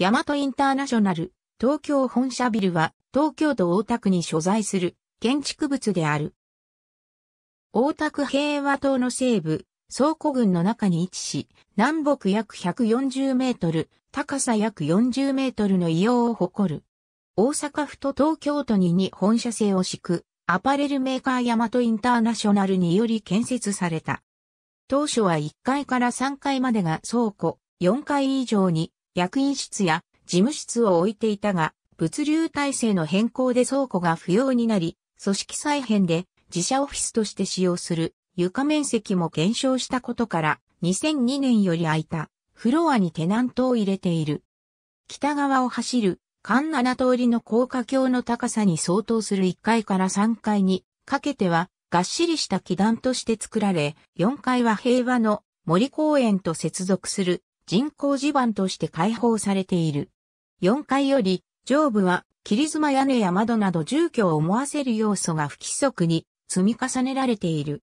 ヤマトインターナショナル、東京本社ビルは、東京都大田区に所在する建築物である。大田区平和島の西部、倉庫群の中に位置し、南北約140メートル、高さ約40メートルの異様を誇る。大阪府と東京都に2本社制を敷く、アパレルメーカーヤマトインターナショナルにより建設された。当初は1階から3階までが倉庫、4階以上に役員室や事務室を置いていたが、物流体制の変更で倉庫が不要になり、組織再編で自社オフィスとして使用する床面積も減少したことから2002年より空いたフロアにテナントを入れている。北側を走る間7通りの高架橋の高さに相当する1階から3階にかけてはがっしりした基段として作られ、4階は平和の森公園と接続する人工地盤として開放されている。4階より上部は切妻屋根や窓など住居を思わせる要素が不規則に積み重ねられている。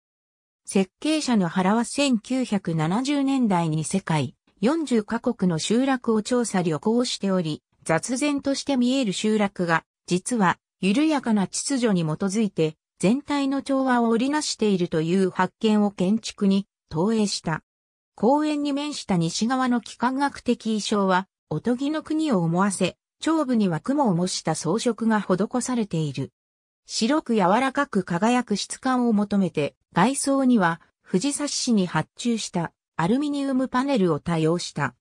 設計者の原は1970年代に世界40カ国の集落を調査旅行しており、雑然として見える集落が、実は緩やかな秩序に基づいて全体の調和を織りなしているという発見を建築に投影した。公園に面した西側の幾何学的衣装は、おとぎの国を思わせ、頂部には雲を模した装飾が施されている。白く柔らかく輝く質感を求めて、外装には藤指市に発注したアルミニウムパネルを多用した。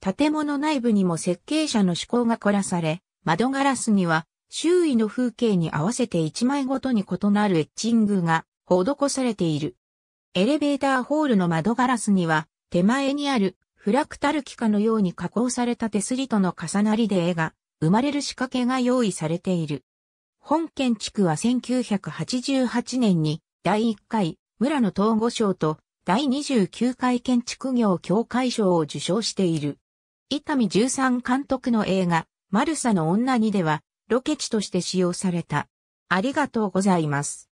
建物内部にも設計者の趣向が凝らされ、窓ガラスには周囲の風景に合わせて一枚ごとに異なるエッチングが施されている。エレベーターホールの窓ガラスには手前にあるフラクタル機かのように加工された手すりとの重なりで絵が生まれる仕掛けが用意されている。本建築は1988年に第1回村の統合賞と第29回建築業協会賞を受賞している。伊丹13監督の映画、マルサの女にでは、ロケ地として使用された。ありがとうございます。